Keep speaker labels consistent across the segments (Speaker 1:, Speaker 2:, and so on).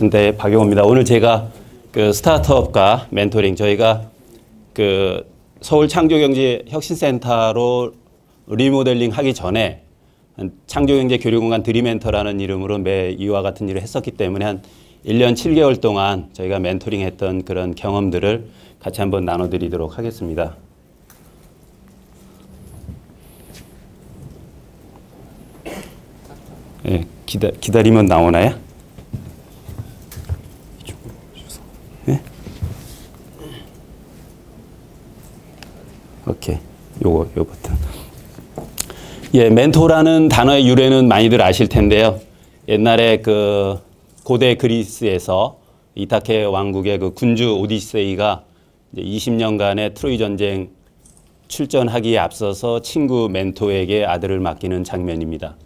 Speaker 1: 네, 박영호입니다. 오늘 제가 그 스타트업과 멘토링 저희가 그 서울 창조경제혁신센터로 리모델링 하기 전에 창조경제 교류공간 드리멘터라는 이름으로 매 이와 같은 일을 했었기 때문에 한 1년 7개월 동안 저희가 멘토링 했던 그런 경험들을 같이 한번 나눠드리도록 하겠습니다. 예, 기다, 기다리면 나오나요? 오케이. 요거 요 버튼. 예, 멘토라는 단어의 유래는 많이들 아실 텐데요. 옛날에 그 고대 그리스에서 이타케 왕국의 그 군주 오디세이가 20년간의 트로이 전쟁 출전하기에 앞서서 친구 멘토에게 아들을 맡기는 장면입니다.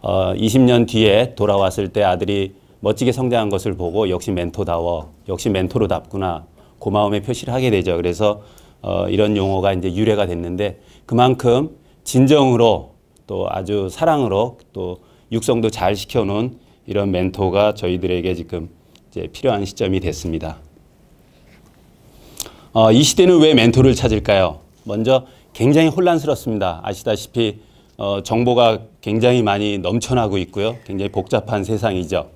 Speaker 1: 어, 20년 뒤에 돌아왔을 때 아들이 멋지게 성장한 것을 보고 역시 멘토다워, 역시 멘토로답구나 고마움의 표시를 하게 되죠. 그래서 어, 이런 용어가 이제 유래가 됐는데 그만큼 진정으로 또 아주 사랑으로 또 육성도 잘 시켜놓은 이런 멘토가 저희들에게 지금 이제 필요한 시점이 됐습니다. 어, 이 시대는 왜 멘토를 찾을까요? 먼저 굉장히 혼란스럽습니다. 아시다시피 어, 정보가 굉장히 많이 넘쳐나고 있고요. 굉장히 복잡한 세상이죠.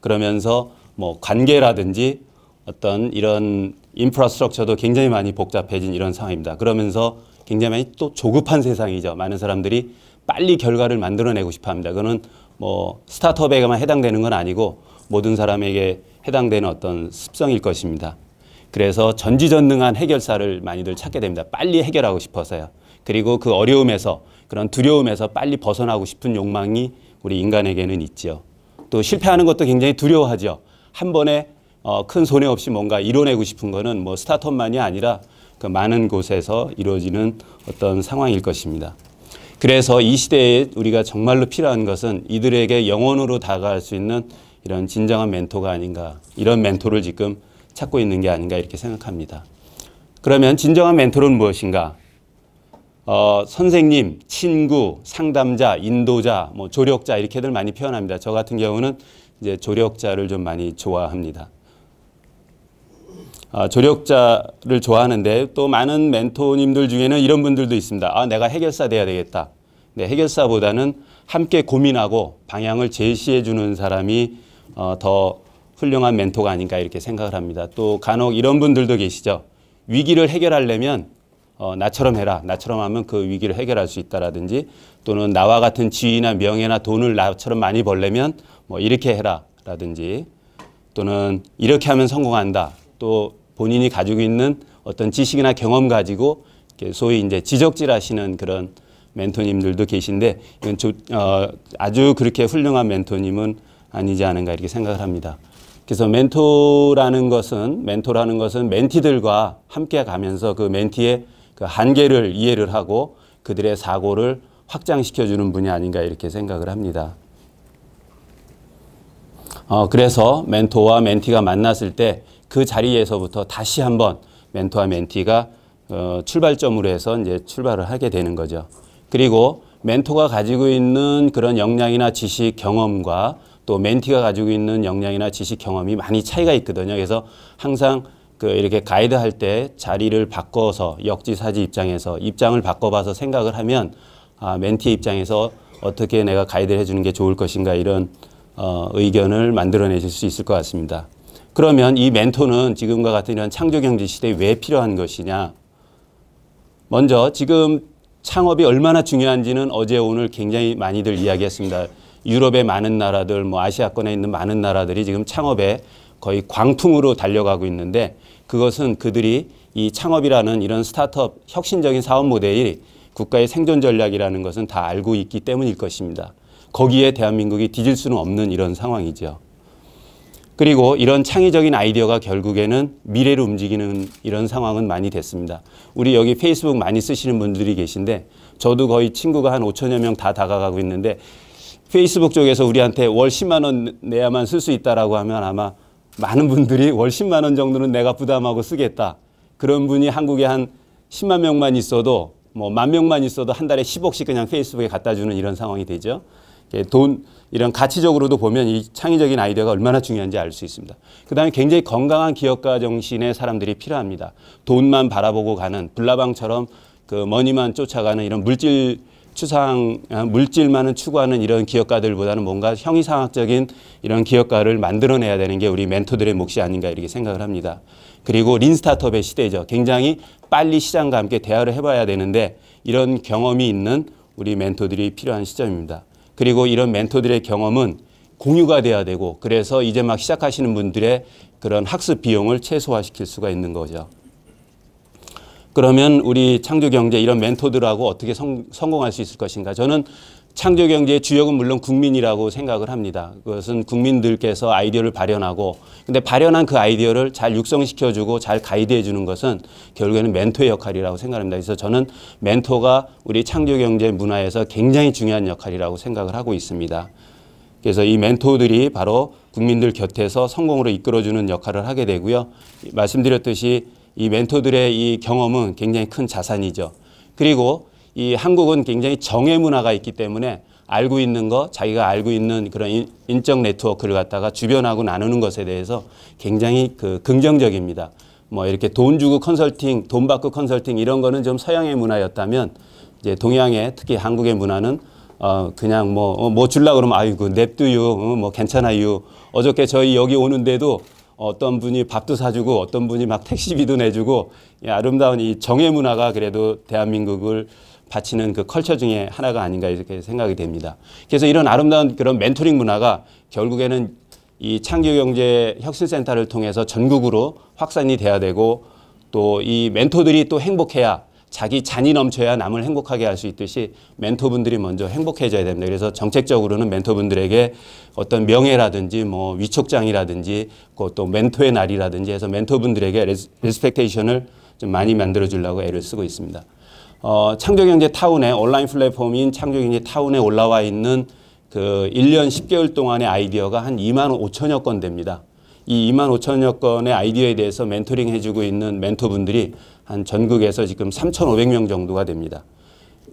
Speaker 1: 그러면서 뭐 관계라든지 어떤 이런 인프라스트럭처도 굉장히 많이 복잡해진 이런 상황입니다. 그러면서 굉장히 많이 또 조급한 세상이죠. 많은 사람들이 빨리 결과를 만들어내고 싶어 합니다. 그거는 뭐 스타트업에만 해당되는 건 아니고 모든 사람에게 해당되는 어떤 습성일 것입니다. 그래서 전지전능한 해결사를 많이들 찾게 됩니다. 빨리 해결하고 싶어서요. 그리고 그 어려움에서 그런 두려움에서 빨리 벗어나고 싶은 욕망이 우리 인간에게는 있죠또 실패하는 것도 굉장히 두려워하죠. 한 번에 어, 큰 손해 없이 뭔가 이뤄내고 싶은 거는 뭐 스타트업만이 아니라 그 많은 곳에서 이루어지는 어떤 상황일 것입니다. 그래서 이 시대에 우리가 정말로 필요한 것은 이들에게 영혼으로 다가갈 수 있는 이런 진정한 멘토가 아닌가 이런 멘토를 지금 찾고 있는 게 아닌가 이렇게 생각합니다. 그러면 진정한 멘토는 무엇인가? 어, 선생님, 친구, 상담자, 인도자, 뭐 조력자 이렇게들 많이 표현합니다. 저 같은 경우는 이제 조력자를 좀 많이 좋아합니다. 아, 조력자를 좋아하는데 또 많은 멘토님들 중에는 이런 분들도 있습니다. 아, 내가 해결사 돼야 되겠다. 네, 해결사보다는 함께 고민하고 방향을 제시해 주는 사람이 어, 더 훌륭한 멘토가 아닌가 이렇게 생각을 합니다. 또 간혹 이런 분들도 계시죠. 위기를 해결하려면 어, 나처럼 해라. 나처럼 하면 그 위기를 해결할 수 있다라든지 또는 나와 같은 지위나 명예나 돈을 나처럼 많이 벌려면 뭐 이렇게 해라. 라든지 또는 이렇게 하면 성공한다. 또 본인이 가지고 있는 어떤 지식이나 경험 가지고 소위 이제 지적질 하시는 그런 멘토님들도 계신데 이건 조, 어, 아주 그렇게 훌륭한 멘토님은 아니지 않은가 이렇게 생각을 합니다. 그래서 멘토라는 것은 멘토라는 것은 멘티들과 함께 가면서 그 멘티의 그 한계를 이해를 하고 그들의 사고를 확장시켜 주는 분이 아닌가 이렇게 생각을 합니다. 어, 그래서 멘토와 멘티가 만났을 때그 자리에서부터 다시 한번 멘토와 멘티가 어, 출발점으로 해서 이제 출발을 하게 되는 거죠. 그리고 멘토가 가지고 있는 그런 역량이나 지식 경험과 또 멘티가 가지고 있는 역량이나 지식 경험이 많이 차이가 있거든요. 그래서 항상 그 이렇게 가이드 할 때 자리를 바꿔서 역지사지 입장에서 입장을 바꿔봐서 생각을 하면 아, 멘티 입장에서 어떻게 내가 가이드를 해주는 게 좋을 것인가 이런 어, 의견을 만들어내실 수 있을 것 같습니다. 그러면 이 멘토는 지금과 같은 이런 창조경제 시대에 왜 필요한 것이냐? 먼저 지금 창업이 얼마나 중요한지는 어제 오늘 굉장히 많이들 이야기했습니다. 유럽의 많은 나라들, 뭐 아시아권에 있는 많은 나라들이 지금 창업에 거의 광풍으로 달려가고 있는데 그것은 그들이 이 창업이라는 이런 스타트업 혁신적인 사업 모델이 국가의 생존 전략이라는 것은 다 알고 있기 때문일 것입니다. 거기에 대한민국이 뒤질 수는 없는 이런 상황이죠. 그리고 이런 창의적인 아이디어가 결국에는 미래를 움직이는 이런 상황은 많이 됐습니다. 우리 여기 페이스북 많이 쓰시는 분들이 계신데 저도 거의 친구가 한 5천여 명 다 다가가고 있는데 페이스북 쪽에서 우리한테 월 10만 원 내야만 쓸 수 있다라고 하면 아마 많은 분들이 월 10만 원 정도는 내가 부담하고 쓰겠다. 그런 분이 한국에 한 10만 명만 있어도 뭐 만 명만 있어도 한 달에 10억씩 그냥 페이스북에 갖다 주는 이런 상황이 되죠. 예, 돈 이런 가치적으로도 보면 이 창의적인 아이디어가 얼마나 중요한지 알 수 있습니다. 그다음에 굉장히 건강한 기업가 정신의 사람들이 필요합니다. 돈만 바라보고 가는 불나방처럼 그 머니만 쫓아가는 이런 물질 추상 아, 물질만은 추구하는 이런 기업가들보다는 뭔가 형이상학적인 이런 기업가를 만들어내야 되는 게 우리 멘토들의 몫이 아닌가 이렇게 생각을 합니다. 그리고 린스타트업의 시대죠. 굉장히 빨리 시장과 함께 대화를 해봐야 되는데 이런 경험이 있는 우리 멘토들이 필요한 시점입니다. 그리고 이런 멘토들의 경험은 공유가 돼야 되고 그래서 이제 막 시작하시는 분들의 그런 학습 비용을 최소화시킬 수가 있는 거죠. 그러면 우리 창조경제 이런 멘토들하고 어떻게 성, 공할수 있을 것인가? 저는 창조 경제의 주역은 물론 국민이라고 생각을 합니다. 그것은 국민들께서 아이디어를 발현하고 근데 발현한 그 아이디어를 잘 육성시켜 주고 잘 가이드해 주는 것은 결국에는 멘토의 역할이라고 생각합니다. 그래서 저는 멘토가 우리 창조 경제 문화에서 굉장히 중요한 역할이라고 생각을 하고 있습니다. 그래서 이 멘토들이 바로 국민들 곁에서 성공으로 이끌어 주는 역할을 하게 되고요. 말씀드렸듯이 이 멘토들의 이 경험은 굉장히 큰 자산이죠. 그리고 이 한국은 굉장히 정의 문화가 있기 때문에 알고 있는 거 자기가 알고 있는 그런 인적 네트워크를 갖다가 주변하고 나누는 것에 대해서 굉장히 그 긍정적입니다. 뭐 이렇게 돈 주고 컨설팅, 돈 받고 컨설팅 이런 거는 좀 서양의 문화였다면 이제 동양의 특히 한국의 문화는 어 그냥 뭐뭐 어, 뭐 줄라 그러면 아이고 냅두유 어, 뭐괜찮아유 어저께 저희 여기 오는데도 어떤 분이 밥도 사주고 어떤 분이 막 택시비도 내주고 이 아름다운 이 정의 문화가 그래도 대한민국을 바치는 그 컬처 중에 하나가 아닌가 이렇게 생각이 됩니다. 그래서 이런 아름다운 그런 멘토링 문화가 결국에는 이 창조경제 혁신센터를 통해서 전국으로 확산이 돼야 되고 또 이 멘토들이 또 행복해야 자기 잔이 넘쳐야 남을 행복하게 할 수 있듯이 멘토분들이 먼저 행복해져야 됩니다. 그래서 정책적으로는 멘토분들에게 어떤 명예라든지 뭐 위촉장이라든지 그 또 멘토의 날이라든지 해서 멘토분들에게 레스펙테이션을 좀 많이 만들어 주려고 애를 쓰고 있습니다. 어, 창조경제 타운에 온라인 플랫폼인 창조경제 타운에 올라와 있는 그 1년 10개월 동안의 아이디어가 한 2만 5천여 건 됩니다. 이 2만 5천여 건의 아이디어에 대해서 멘토링 해주고 있는 멘토분들이 한 전국에서 지금 3,500명 정도가 됩니다.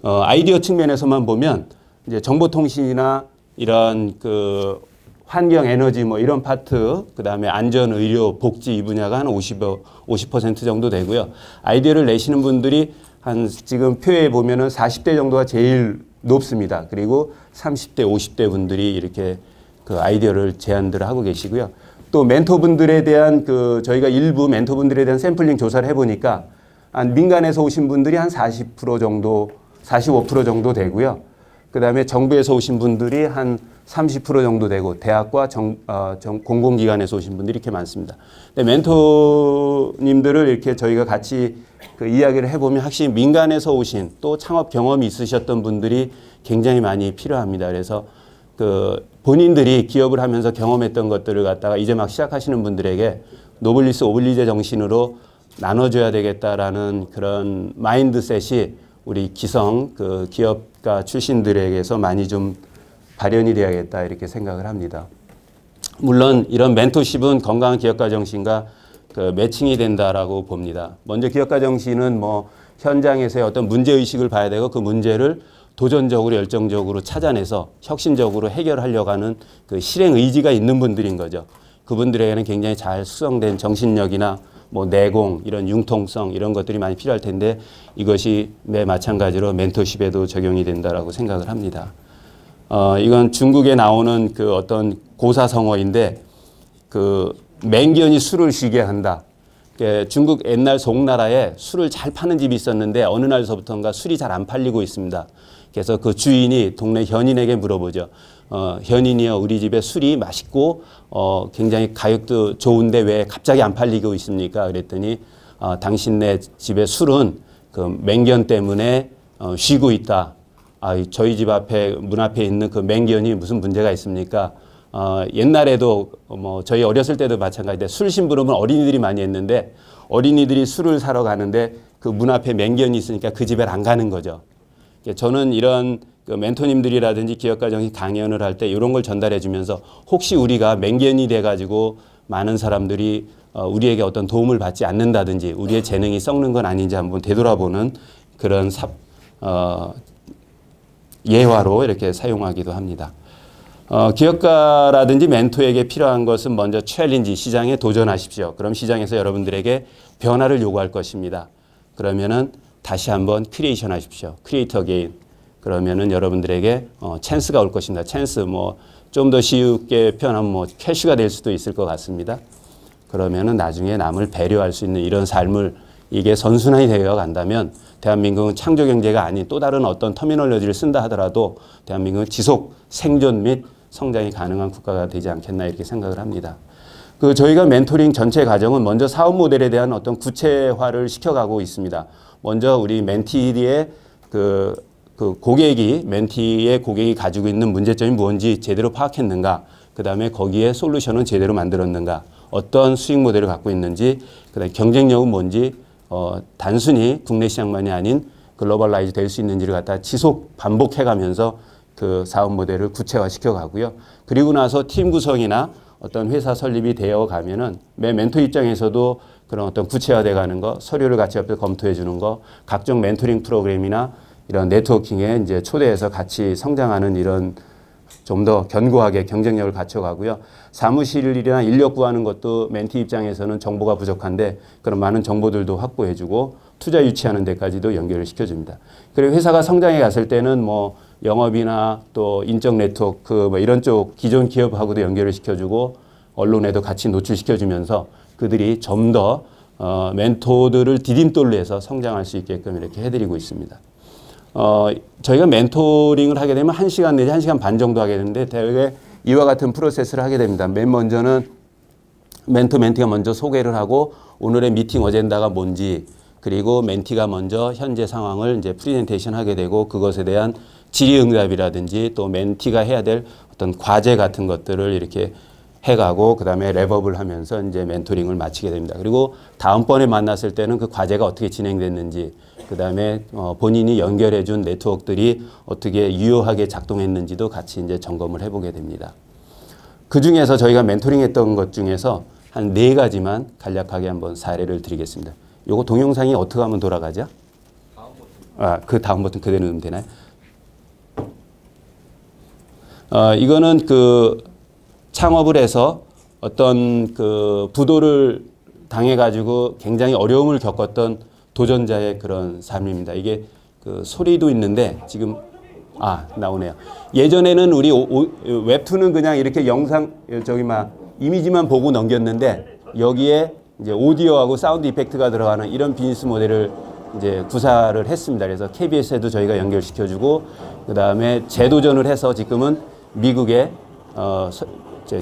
Speaker 1: 어, 아이디어 측면에서만 보면 이제 정보통신이나 이런 그 환경, 에너지 뭐 이런 파트, 그 다음에 안전, 의료, 복지 이 분야가 한 50, 50% 정도 되고요. 아이디어를 내시는 분들이 한 지금 표에 보면은 40대 정도가 제일 높습니다. 그리고 30대, 50대 분들이 이렇게 그 아이디어를 제안들을 하고 계시고요. 또 멘토분들에 대한 그 저희가 일부 멘토분들에 대한 샘플링 조사를 해보니까 한 민간에서 오신 분들이 한 40% 정도, 45% 정도 되고요. 그다음에 정부에서 오신 분들이 한 30% 정도 되고 대학과 정, 어, 정, 공공기관에서 오신 분들이 이렇게 많습니다. 근데 멘토님들을 이렇게 저희가 같이 그 이야기를 해보면 확실히 민간에서 오신 또 창업 경험이 있으셨던 분들이 굉장히 많이 필요합니다. 그래서 그 본인들이 기업을 하면서 경험했던 것들을 갖다가 이제 막 시작하시는 분들에게 노블리스 오블리제 정신으로 나눠줘야 되겠다라는 그런 마인드셋이 우리 기성 그 기업 그러니까 출신들에게서 많이 좀 발현이 되어야겠다 이렇게 생각을 합니다. 물론 이런 멘토십은 건강한 기업가 정신과 그 매칭이 된다라고 봅니다. 먼저 기업가 정신은 뭐 현장에서의 어떤 문제 의식을 봐야 되고 그 문제를 도전적으로 열정적으로 찾아내서 혁신적으로 해결하려고 하는 그 실행 의지가 있는 분들인 거죠. 그분들에게는 굉장히 잘 수성된 정신력이나 뭐 내공 이런 융통성 이런 것들이 많이 필요할 텐데 이것이 매 마찬가지로 멘토십에도 적용이 된다라고 생각을 합니다. 어, 이건 중국에 나오는 그 어떤 고사성어인데 그 맹견이 술을 쉬게 한다. 예, 중국 옛날 송나라에 술을 잘 파는 집이 있었는데 어느 날서부터인가 술이 잘 안 팔리고 있습니다. 그래서 그 주인이 동네 현인에게 물어보죠. 어, 현인이여 우리 집에 술이 맛있고 어, 굉장히 가격도 좋은데 왜 갑자기 안 팔리고 있습니까? 그랬더니 어, 당신네 집에 술은 그 맹견 때문에 어, 쉬고 있다. 아, 저희 집 앞에 문 앞에 있는 그 맹견이 무슨 문제가 있습니까? 어, 옛날에도 뭐 저희 어렸을 때도 마찬가지인데 술 심부름은 어린이들이 많이 했는데 어린이들이 술을 사러 가는데 그 문 앞에 맹견이 있으니까 그 집에 안 가는 거죠. 저는 이런 그 멘토님들이라든지 기업가 정식 강연을 할 때 이런 걸 전달해 주면서 혹시 우리가 맹견이 돼 가지고 많은 사람들이 어, 우리에게 어떤 도움을 받지 않는다든지 우리의 재능이 썩는 건 아닌지 한번 되돌아보는 그런 삽, 어, 예화로 이렇게 사용하기도 합니다. 어, 기업가라든지 멘토에게 필요한 것은 먼저 챌린지 시장에 도전하십시오. 그럼 시장에서 여러분들에게 변화를 요구할 것입니다. 그러면은 다시 한번 크리에이션 하십시오. 크리에이터 게인. 그러면은 여러분들에게 어, 찬스가 올 것입니다. 찬스 뭐 좀더 쉽게 표현하면 뭐 캐시가 될 수도 있을 것 같습니다. 그러면은 나중에 남을 배려할 수 있는 이런 삶을 이게 선순환이 되어 간다면 대한민국은 창조 경제가 아닌 또 다른 어떤 터미널러지를 쓴다 하더라도 대한민국은 지속 생존 및 성장이 가능한 국가가 되지 않겠나 이렇게 생각을 합니다. 그 저희가 멘토링 전체 과정은 먼저 사업 모델에 대한 어떤 구체화를 시켜가고 있습니다. 먼저 우리 멘티의 그그 고객이 멘티의 고객이 가지고 있는 문제점이 무엇인지 제대로 파악했는가 그다음에 거기에 솔루션은 제대로 만들었는가 어떤 수익 모델을 갖고 있는지 그다음에 경쟁력은 뭔지 어, 단순히 국내 시장만이 아닌 글로벌라이즈 될 수 있는지를 갖다 지속 반복해 가면서 그 사업 모델을 구체화시켜 가고요. 그리고 나서 팀 구성이나 어떤 회사 설립이 되어 가면은 매 멘토 입장에서도 그런 어떤 구체화돼 가는 거, 서류를 같이 옆에 검토해 주는 거, 각종 멘토링 프로그램이나 이런 네트워킹에 이제 초대해서 같이 성장하는 이런 좀 더 견고하게 경쟁력을 갖춰가고요. 사무실이나 인력 구하는 것도 멘티 입장에서는 정보가 부족한데 그런 많은 정보들도 확보해주고 투자 유치하는 데까지도 연결을 시켜줍니다. 그리고 회사가 성장해 갔을 때는 뭐 영업이나 또 인적 네트워크 뭐 이런 쪽 기존 기업하고도 연결을 시켜주고 언론에도 같이 노출시켜주면서 그들이 좀더 어, 멘토들을 디딤돌로 해서 성장할 수 있게끔 이렇게 해드리고 있습니다. 어, 저희가 멘토링을 하게 되면 한시간 내지 한시간반 정도 하게 되는데 대개 이와 같은 프로세스를 하게 됩니다. 맨 먼저는 멘토 멘티가 먼저 소개를 하고 오늘의 미팅 어젠다가 뭔지 그리고 멘티가 먼저 현재 상황을 이제 프리젠테이션 하게 되고 그것에 대한 질의응답이라든지 또 멘티가 해야 될 어떤 과제 같은 것들을 이렇게 해가고 그다음에 랩업을 하면서 이제 멘토링을 마치게 됩니다. 그리고 다음번에 만났을 때는 그 과제가 어떻게 진행됐는지 그 다음에 어, 본인이 연결해준 네트워크들이 어떻게 유효하게 작동했는지도 같이 이제 점검을 해보게 됩니다. 그 중에서 저희가 멘토링했던 것 중에서 한 네 가지만 간략하게 한번 사례를 드리겠습니다. 요거 동영상이 어떻게 하면 돌아가죠? 아, 그 다음 버튼 그대로 넣으면 되나요? 어, 이거는 그 창업을 해서 어떤 그 부도를 당해가지고 굉장히 어려움을 겪었던 도전자의 그런 삶입니다. 이게 그 소리도 있는데 지금 아 나오네요. 예전에는 우리 오, 오, 웹툰은 그냥 이렇게 영상 저기 막 이미지만 보고 넘겼는데 여기에 이제 오디오하고 사운드 이펙트가 들어가는 이런 비즈니스 모델을 이제 구사를 했습니다. 그래서 KBS에도 저희가 연결시켜주고 그 다음에 재도전을 해서 지금은 미국에 어,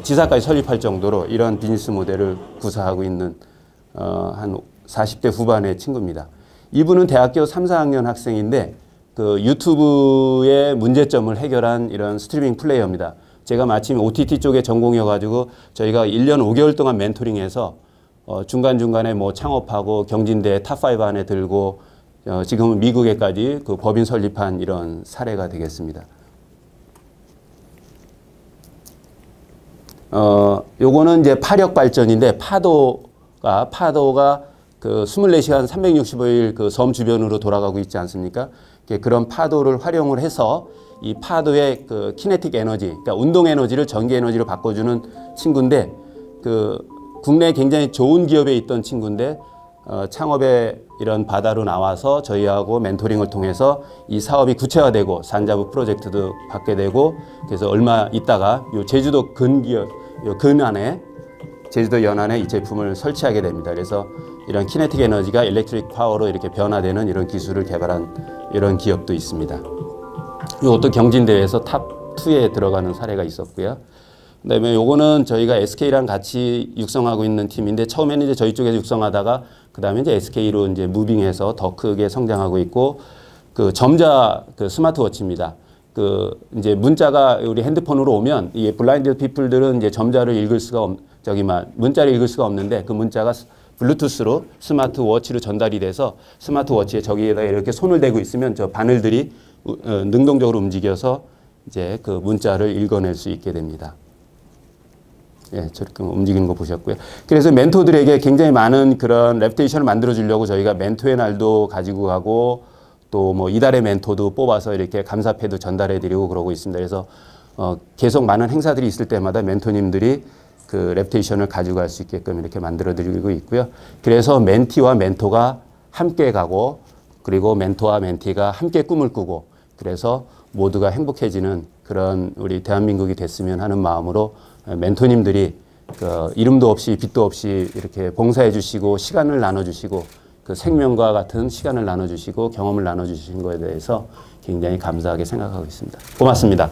Speaker 1: 지사까지 설립할 정도로 이런 비즈니스 모델을 구사하고 있는 어, 한 40대 후반의 친구입니다. 이분은 대학교 3, 4학년 학생인데 그 유튜브의 문제점을 해결한 이런 스트리밍 플레이어입니다. 제가 마침 OTT 쪽에 전공이어가지고 저희가 1년 5개월 동안 멘토링해서 어 중간중간에 뭐 창업하고 경진대 탑5 안에 들고 어 지금은 미국에까지 그 법인 설립한 이런 사례가 되겠습니다. 어, 요거는 이제 파력 발전인데 파도가 파도가 그 24시간 365일 그 섬 주변으로 돌아가고 있지 않습니까? 그런 파도를 활용을 해서 이 파도의 그 키네틱 에너지, 그러니까 운동 에너지를 전기 에너지로 바꿔주는 친구인데 그 국내에 굉장히 좋은 기업에 있던 친구인데 어, 창업의 이런 바다로 나와서 저희하고 멘토링을 통해서 이 사업이 구체화되고 산자부 프로젝트도 받게 되고 그래서 얼마 있다가 요 제주도 근기역 요 근안에 제주도 연안에 이 제품을 설치하게 됩니다. 그래서 이런 키네틱 에너지가 일렉트릭 파워로 이렇게 변화되는 이런 기술을 개발한 이런 기업도 있습니다. 이것도 경진대회에서 탑2에 들어가는 사례가 있었고요. 그다음에 요거는 저희가 SK랑 같이 육성하고 있는 팀인데 처음에는 이제 저희 쪽에서 육성하다가 그다음에 이제 SK로 이제 무빙해서 더 크게 성장하고 있고 그 점자 그 스마트워치입니다. 그 이제 문자가 우리 핸드폰으로 오면 이게 블라인드 피플들은 이제 점자를 읽을 수가 없, 저기만 문자를 읽을 수가 없는데 그 문자가 블루투스로 스마트워치로 전달이 돼서 스마트워치에 저기에다 이렇게 손을 대고 있으면 저 바늘들이 어, 능동적으로 움직여서 이제 그 문자를 읽어낼 수 있게 됩니다. 예, 저렇게 움직이는 거 보셨고요. 그래서 멘토들에게 굉장히 많은 그런 랩테이션을 만들어 주려고 저희가 멘토의 날도 가지고 가고 또 뭐 이달의 멘토도 뽑아서 이렇게 감사패도 전달해 드리고 그러고 있습니다. 그래서 어, 계속 많은 행사들이 있을 때마다 멘토님들이 그 랩테이션을 가져갈 수 있게끔 이렇게 만들어드리고 있고요. 그래서 멘티와 멘토가 함께 가고 그리고 멘토와 멘티가 함께 꿈을 꾸고 그래서 모두가 행복해지는 그런 우리 대한민국이 됐으면 하는 마음으로 멘토님들이 그 이름도 없이 빚도 없이 이렇게 봉사해 주시고 시간을 나눠 주시고 그 생명과 같은 시간을 나눠 주시고 경험을 나눠 주신 거에 대해서 굉장히 감사하게 생각하고 있습니다. 고맙습니다.